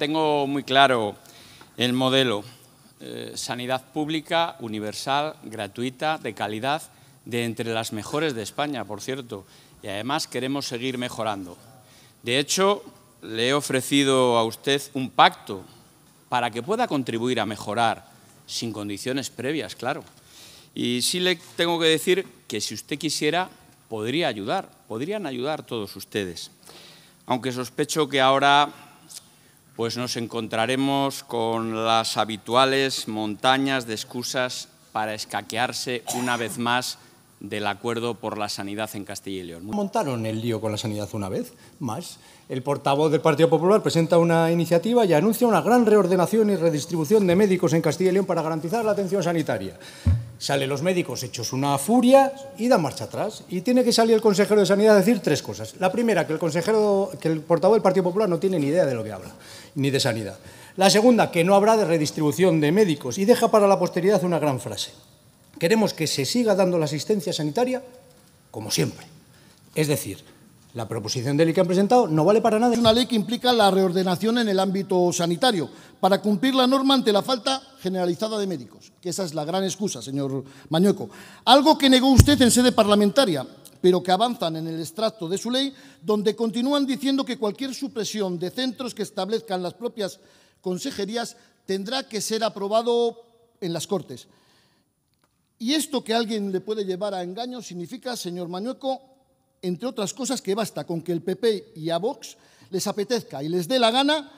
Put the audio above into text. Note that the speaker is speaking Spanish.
tengo muy claro el modelo. Eh, sanidad pública, universal, gratuita, de calidad, de entre las mejores de España, por cierto. Y además queremos seguir mejorando. De hecho, le he ofrecido a usted un pacto para que pueda contribuir a mejorar, sin condiciones previas, claro. Y sí le tengo que decir que si usted quisiera, podría ayudar, podrían ayudar todos ustedes. Aunque sospecho que ahora pues nos encontraremos con las habituales montañas de excusas para escaquearse una vez más del acuerdo por la sanidad en Castilla y León. Montaron el lío con la sanidad una vez más. El portavoz del Partido Popular presenta una iniciativa y anuncia una gran reordenación y redistribución de médicos en Castilla y León para garantizar la atención sanitaria. Salen los médicos hechos una furia y dan marcha atrás. Y tiene que salir el consejero de Sanidad a decir tres cosas. La primera, que el consejero, que el portavoz del Partido Popular no tiene ni idea de lo que habla ni de sanidad. La segunda, que no habrá de redistribución de médicos y deja para la posteridad una gran frase. Queremos que se siga dando la asistencia sanitaria como siempre. Es decir, la proposición de ley que han presentado no vale para nada. Es una ley que implica la reordenación en el ámbito sanitario para cumplir la norma ante la falta generalizada de médicos, que esa es la gran excusa, señor Mañueco. Algo que negó usted en sede parlamentaria pero que avanzan en el extracto de su ley, donde continúan diciendo que cualquier supresión de centros que establezcan las propias consejerías tendrá que ser aprobado en las Cortes. Y esto que alguien le puede llevar a engaño significa, señor Mañueco, entre otras cosas, que basta con que el PP y a Vox les apetezca y les dé la gana